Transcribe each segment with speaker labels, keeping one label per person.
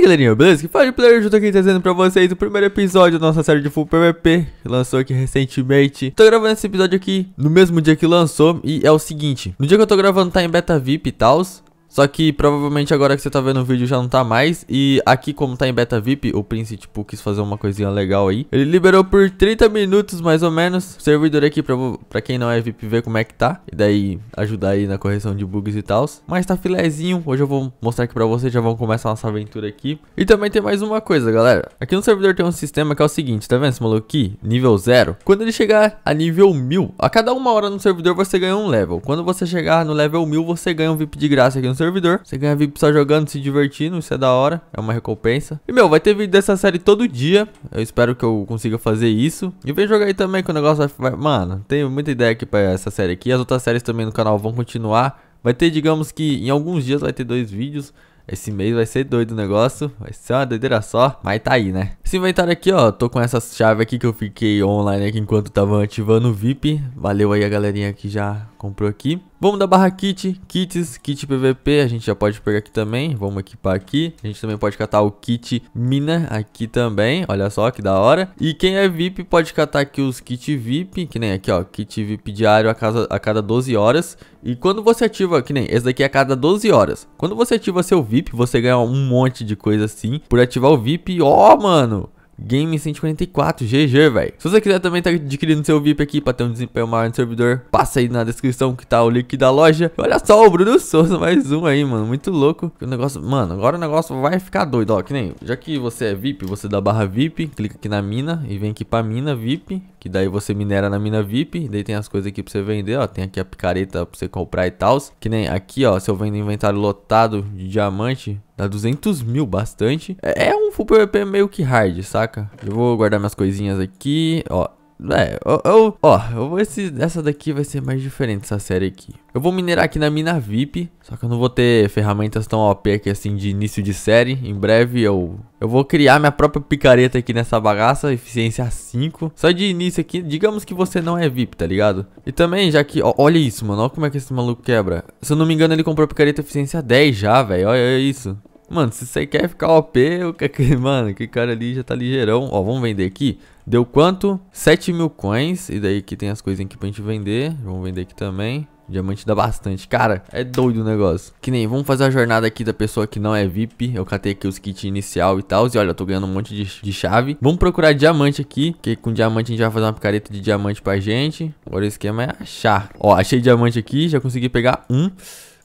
Speaker 1: aí galerinha, beleza? Que faz de player, eu aqui trazendo pra vocês o primeiro episódio da nossa série de Full PvP que lançou aqui recentemente Tô gravando esse episódio aqui no mesmo dia que lançou e é o seguinte No dia que eu tô gravando tá em beta VIP e tals só que provavelmente agora que você tá vendo o vídeo já não tá mais. E aqui, como tá em beta VIP, o Prince, tipo, quis fazer uma coisinha legal aí. Ele liberou por 30 minutos, mais ou menos. O servidor aqui, pra, pra quem não é VIP, ver como é que tá. E daí, ajudar aí na correção de bugs e tal. Mas tá filézinho. Hoje eu vou mostrar aqui pra vocês. Já vamos começar nossa aventura aqui. E também tem mais uma coisa, galera. Aqui no servidor tem um sistema que é o seguinte, tá vendo esse maluco aqui? Nível 0. Quando ele chegar a nível 1000, a cada uma hora no servidor você ganha um level. Quando você chegar no level 1000, você ganha um VIP de graça aqui no servidor. Você ganha VIP só jogando, se divertindo, isso é da hora, é uma recompensa. E, meu, vai ter vídeo dessa série todo dia. Eu espero que eu consiga fazer isso. E vem jogar aí também que o negócio vai... Mano, tenho muita ideia aqui pra essa série aqui. As outras séries também no canal vão continuar. Vai ter, digamos que em alguns dias vai ter dois vídeos. Esse mês vai ser doido o negócio, vai ser uma doideira só, mas tá aí, né? Esse inventário aqui, ó, tô com essa chave aqui que eu fiquei online aqui enquanto tava ativando o VIP. Valeu aí a galerinha que já comprou aqui. Vamos da barra kit, kits, kit PVP, a gente já pode pegar aqui também, vamos equipar aqui. A gente também pode catar o kit mina aqui também, olha só que da hora. E quem é VIP pode catar aqui os kit VIP, que nem aqui ó, kit VIP diário a, casa, a cada 12 horas. E quando você ativa, que nem esse daqui é a cada 12 horas. Quando você ativa seu VIP, você ganha um monte de coisa assim por ativar o VIP. Ó, oh, mano! Game 144, GG, velho. Se você quiser também estar tá adquirindo seu VIP aqui para ter um desempenho maior no servidor, passa aí na descrição que tá o link da loja. Olha só, o Bruno Souza, mais um aí, mano. Muito louco. O negócio, mano, agora o negócio vai ficar doido, ó. Que nem, já que você é VIP, você dá barra VIP, clica aqui na mina e vem aqui pra mina VIP, que daí você minera na mina VIP. Daí tem as coisas aqui pra você vender, ó. Tem aqui a picareta pra você comprar e tal. Que nem aqui, ó, se eu vendo inventário lotado de diamante, Dá 200 mil, bastante. É, é um full PVP meio que hard, saca? Eu vou guardar minhas coisinhas aqui, ó. É, eu, eu, ó, eu vou esse, essa daqui vai ser mais diferente, essa série aqui. Eu vou minerar aqui na mina VIP, só que eu não vou ter ferramentas tão OP aqui assim de início de série. Em breve eu, eu vou criar minha própria picareta aqui nessa bagaça, eficiência 5. Só de início aqui, digamos que você não é VIP, tá ligado? E também, já que, ó, olha isso, mano, olha como é que esse maluco quebra. Se eu não me engano, ele comprou picareta eficiência 10 já, velho, olha isso. Mano, se você quer ficar OP, eu que mano, que cara ali já tá ligeirão. Ó, vamos vender aqui. Deu quanto? 7 mil coins. E daí que tem as coisinhas aqui pra gente vender. Vamos vender aqui também. Diamante dá bastante. Cara, é doido o negócio. Que nem, vamos fazer a jornada aqui da pessoa que não é VIP. Eu catei aqui os kits inicial e tal. E olha, eu tô ganhando um monte de, de chave. Vamos procurar diamante aqui. Que com diamante a gente vai fazer uma picareta de diamante pra gente. Agora o esquema é achar. Ó, achei diamante aqui. Já consegui pegar um.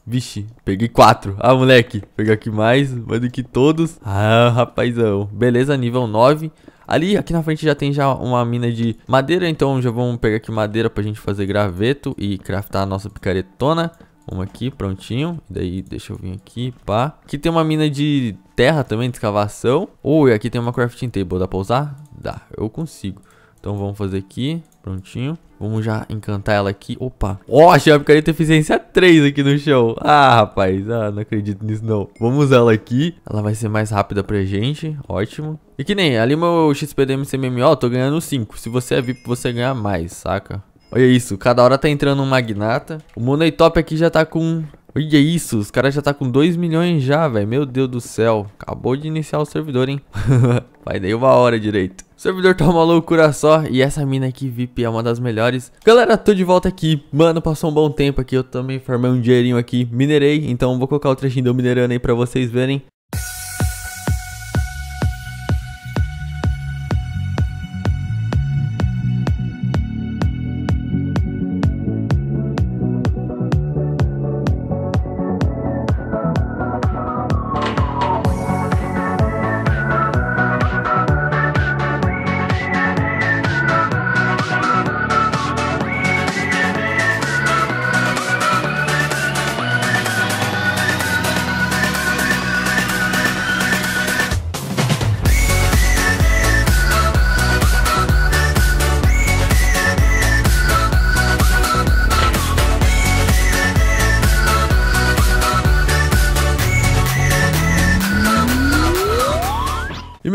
Speaker 1: Vixe, peguei quatro. Ah, moleque, pegar aqui mais, mais do que todos. Ah, rapazão. Beleza, nível 9. Ali, aqui na frente já tem já uma mina de madeira, então já vamos pegar aqui madeira pra gente fazer graveto e craftar a nossa picaretona. Uma aqui, prontinho. Daí, deixa eu vir aqui, pá. Aqui tem uma mina de terra também, de escavação. Ou oh, e aqui tem uma crafting table, dá pra usar? Dá, eu consigo. Então vamos fazer aqui. Prontinho. Vamos já encantar ela aqui. Opa. Ó, oh, achei a picareta eficiência 3 aqui no chão. Ah, rapaz. Ah, não acredito nisso, não. Vamos ela aqui. Ela vai ser mais rápida pra gente. Ótimo. E que nem, ali meu XP da MCMMO, eu tô ganhando 5. Se você é VIP, você ganha mais, saca? Olha isso. Cada hora tá entrando um magnata. O Money Top aqui já tá com... Olha isso, os caras já tá com 2 milhões já, velho. Meu Deus do céu. Acabou de iniciar o servidor, hein? vai dar uma hora direito servidor tá uma loucura só e essa mina aqui, VIP, é uma das melhores. Galera, tô de volta aqui. Mano, passou um bom tempo aqui, eu também formei um dinheirinho aqui, minerei, então vou colocar o trechinho do minerando aí pra vocês verem.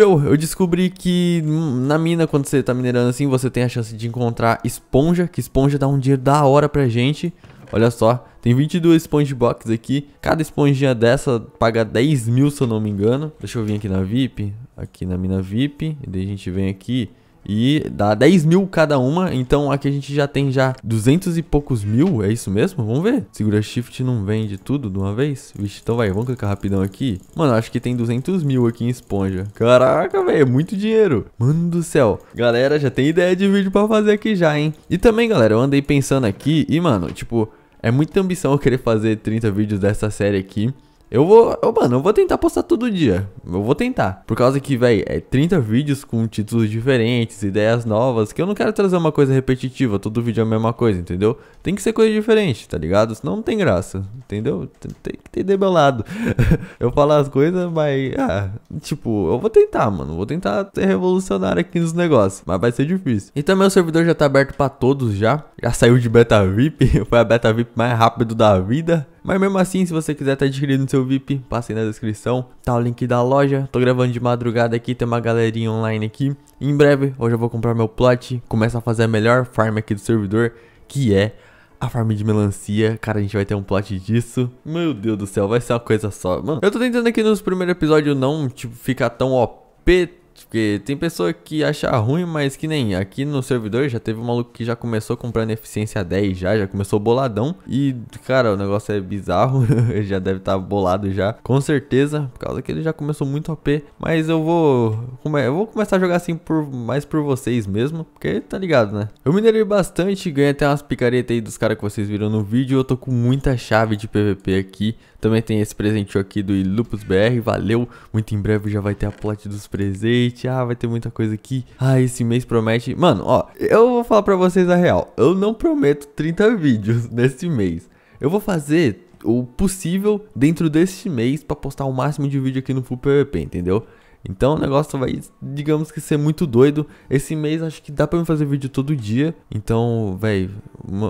Speaker 1: meu, eu descobri que na mina, quando você tá minerando assim, você tem a chance de encontrar esponja, que esponja dá um dinheiro da hora pra gente. Olha só, tem 22 esponja box aqui. Cada esponjinha dessa paga 10 mil, se eu não me engano. Deixa eu vir aqui na VIP. Aqui na mina VIP. E daí a gente vem aqui e dá 10 mil cada uma, então aqui a gente já tem já 200 e poucos mil, é isso mesmo? Vamos ver. Segura shift não vende tudo de uma vez? Vixe, então vai, vamos clicar rapidão aqui. Mano, acho que tem 200 mil aqui em esponja. Caraca, velho, é muito dinheiro. Mano do céu. Galera, já tem ideia de vídeo pra fazer aqui já, hein? E também, galera, eu andei pensando aqui e, mano, tipo... É muita ambição eu querer fazer 30 vídeos dessa série aqui. Eu vou, eu, mano, eu vou tentar postar todo dia. Eu vou tentar. Por causa que, velho, é 30 vídeos com títulos diferentes, ideias novas, que eu não quero trazer uma coisa repetitiva, todo vídeo é a mesma coisa, entendeu? Tem que ser coisa diferente, tá ligado? Senão não tem graça, entendeu? Tem que ter debelado. eu falo as coisas, mas, ah, tipo, eu vou tentar, mano. Vou tentar ser revolucionário aqui nos negócios, mas vai ser difícil. Então, meu servidor já tá aberto para todos já. Já saiu de beta VIP, foi a beta VIP mais rápido da vida. Mas mesmo assim, se você quiser estar tá adquirindo seu VIP, passe na descrição. Tá o link da loja. Tô gravando de madrugada aqui, tem uma galerinha online aqui. E em breve, hoje eu vou comprar meu plot, começa a fazer a melhor farm aqui do servidor, que é a farm de melancia, cara, a gente vai ter um plot disso. Meu Deus do céu, vai ser uma coisa só. Mano, eu tô tentando aqui nos primeiros episódios não, tipo, ficar tão OP, porque tem pessoa que acha ruim, mas que nem aqui no servidor já teve um maluco que já começou comprando eficiência 10 já, já começou boladão. E, cara, o negócio é bizarro, ele já deve estar tá bolado já, com certeza, por causa que ele já começou muito OP. Mas eu vou, eu vou começar a jogar assim por mais por vocês mesmo, porque tá ligado, né? Eu minerei bastante, ganhei até umas picaretas aí dos caras que vocês viram no vídeo. Eu tô com muita chave de PVP aqui. Também tem esse presentinho aqui do Ilupus BR, valeu. Muito em breve já vai ter a plot dos presentes ah, vai ter muita coisa aqui. Ah, esse mês promete. Mano, ó, eu vou falar pra vocês a real. Eu não prometo 30 vídeos nesse mês. Eu vou fazer o possível dentro deste mês para postar o máximo de vídeo aqui no Full PVP, entendeu? Então o negócio vai, digamos que ser muito doido. Esse mês acho que dá pra eu fazer vídeo todo dia. Então, velho,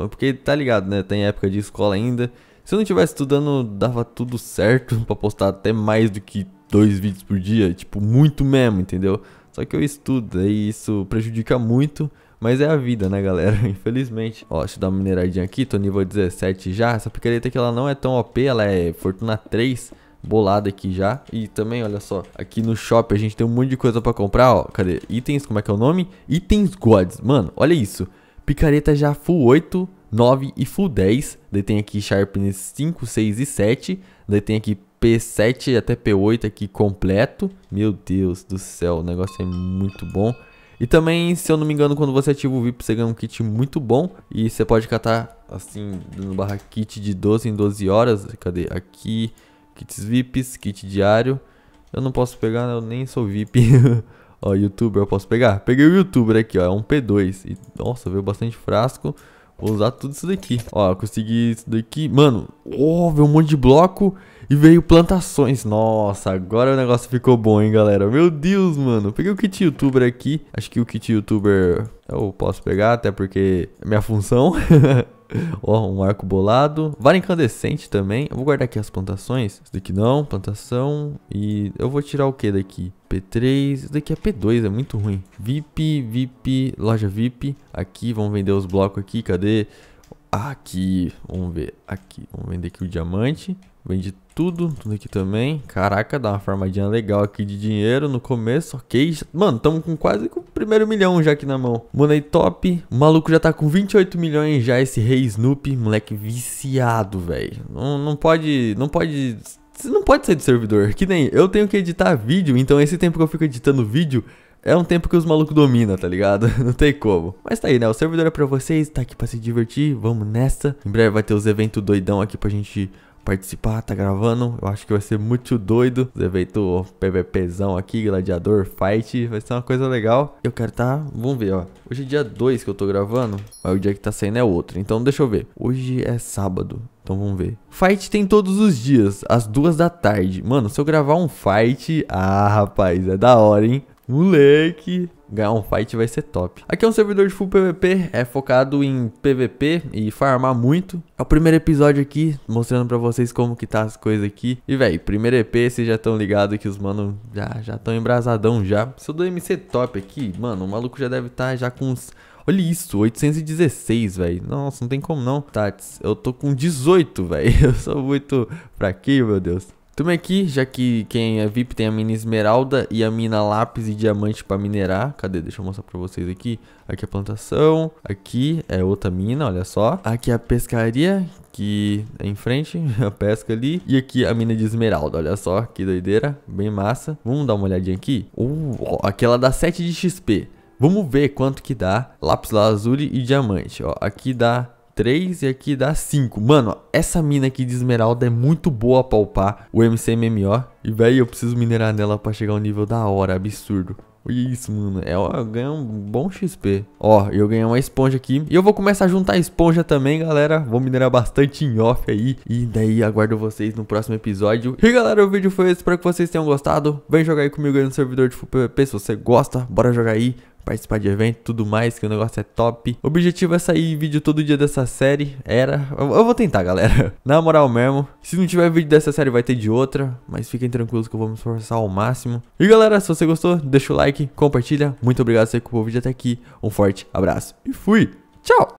Speaker 1: porque tá ligado, né? Tem época de escola ainda. Se eu não estivesse estudando, dava tudo certo para postar até mais do que dois vídeos por dia, tipo, muito mesmo, entendeu? Só que eu estudo, e isso prejudica muito, mas é a vida, né, galera? Infelizmente. Ó, deixa eu dar uma mineradinha aqui, tô nível 17 já. Essa picareta aqui, ela não é tão OP, ela é Fortuna 3, bolada aqui já. E também, olha só, aqui no shopping a gente tem um monte de coisa pra comprar, ó. Cadê? Itens, como é que é o nome? Itens Gods. Mano, olha isso. Picareta já full 8, 9 e Full 10, daí tem aqui Sharpness 5, 6 e 7, daí tem aqui P7 até P8 aqui completo. Meu Deus do céu, o negócio é muito bom. E também, se eu não me engano, quando você ativa o VIP, você ganha um kit muito bom. E você pode catar, assim, no barra kit de 12 em 12 horas. Cadê? Aqui, kits VIPs, kit diário. Eu não posso pegar, eu nem sou VIP. ó, youtuber eu posso pegar? Peguei o youtuber aqui, ó, é um P2. E, nossa, veio bastante frasco. Vou usar tudo isso daqui. Ó, consegui isso daqui. Mano, oh, veio um monte de bloco e veio plantações. Nossa, agora o negócio ficou bom, hein, galera. Meu Deus, mano. Peguei o kit youtuber aqui. Acho que o kit youtuber eu posso pegar, até porque é minha função. Ó, oh, um arco bolado. Vara incandescente também. Eu vou guardar aqui as plantações. Isso daqui não, plantação. E eu vou tirar o que daqui? P3. Isso daqui é P2, é muito ruim. VIP, VIP, loja VIP. Aqui, vamos vender os blocos aqui. Cadê? Aqui, vamos ver. Aqui, vamos vender aqui o diamante. Vende tudo, tudo aqui também. Caraca, dá uma farmadinha legal aqui de dinheiro no começo, ok? Mano, estamos com quase com primeiro milhão já aqui na mão. Money top. O maluco já tá com 28 milhões já, esse rei Snoop. Moleque viciado, velho. Não, não pode. Não pode. Você não pode sair do servidor. Que nem eu tenho que editar vídeo, então esse tempo que eu fico editando vídeo é um tempo que os malucos dominam, tá ligado? Não tem como. Mas tá aí, né? O servidor é pra vocês, tá aqui pra se divertir, vamos nessa. Em breve vai ter os eventos doidão aqui pra gente participar, tá gravando. Eu acho que vai ser muito doido. Os evento PVPzão aqui, gladiador, fight, vai ser uma coisa legal. Eu quero tá, vamos ver, ó. Hoje é dia 2 que eu tô gravando, mas o dia que tá saindo é outro. Então deixa eu ver. Hoje é sábado. Então vamos ver. Fight tem todos os dias, às duas da tarde. Mano, se eu gravar um fight, ah, rapaz, é da hora, hein? Moleque, ganhar um fight vai ser top. Aqui é um servidor de full PVP, é focado em PVP e farmar muito. É o primeiro episódio aqui, mostrando pra vocês como que tá as coisas aqui. E, velho, primeiro EP, vocês já estão ligados que os mano já já estão embrasadão já. Se eu dou MC top aqui, mano, o maluco já deve estar tá já com uns... Olha isso, 816, velho. Nossa, não tem como não. Tats, eu tô com 18, velho. Eu sou muito fraquinho, meu Deus. Também aqui, já que quem é VIP tem a mina esmeralda e a mina lápis e diamante para minerar. Cadê? Deixa eu mostrar para vocês aqui. Aqui é a plantação, aqui é outra mina, olha só. Aqui é a pescaria, que é em frente, a pesca ali. E aqui é a mina de esmeralda, olha só, que doideira, bem massa. Vamos dar uma olhadinha aqui. Uh, aqui ela dá 7 de XP. Vamos ver quanto que dá lápis lazuli e diamante, ó. Aqui dá 3 e aqui dá 5. Mano, essa mina aqui de esmeralda é muito boa pra upar o MCMMO. E, velho, eu preciso minerar nela pra chegar ao um nível da hora, absurdo. olha Isso, mano. É, ó, eu ganho um bom XP. Ó, eu ganhei uma esponja aqui. E eu vou começar a juntar esponja também, galera. Vou minerar bastante em off aí. E daí aguardo vocês no próximo episódio. E galera, o vídeo foi esse. Espero que vocês tenham gostado. Vem jogar aí comigo aí no servidor de PvP se você gosta. Bora jogar aí participar de evento e tudo mais, que o negócio é top. O objetivo é sair vídeo todo dia dessa série, era. Eu, vou tentar, galera. Na moral mesmo, se não tiver vídeo dessa série, vai ter de outra, mas fiquem tranquilos que eu vou me esforçar ao máximo. E galera, se você gostou, deixa o like, compartilha. Muito obrigado por você que o vídeo até aqui. Um forte abraço e fui! Tchau!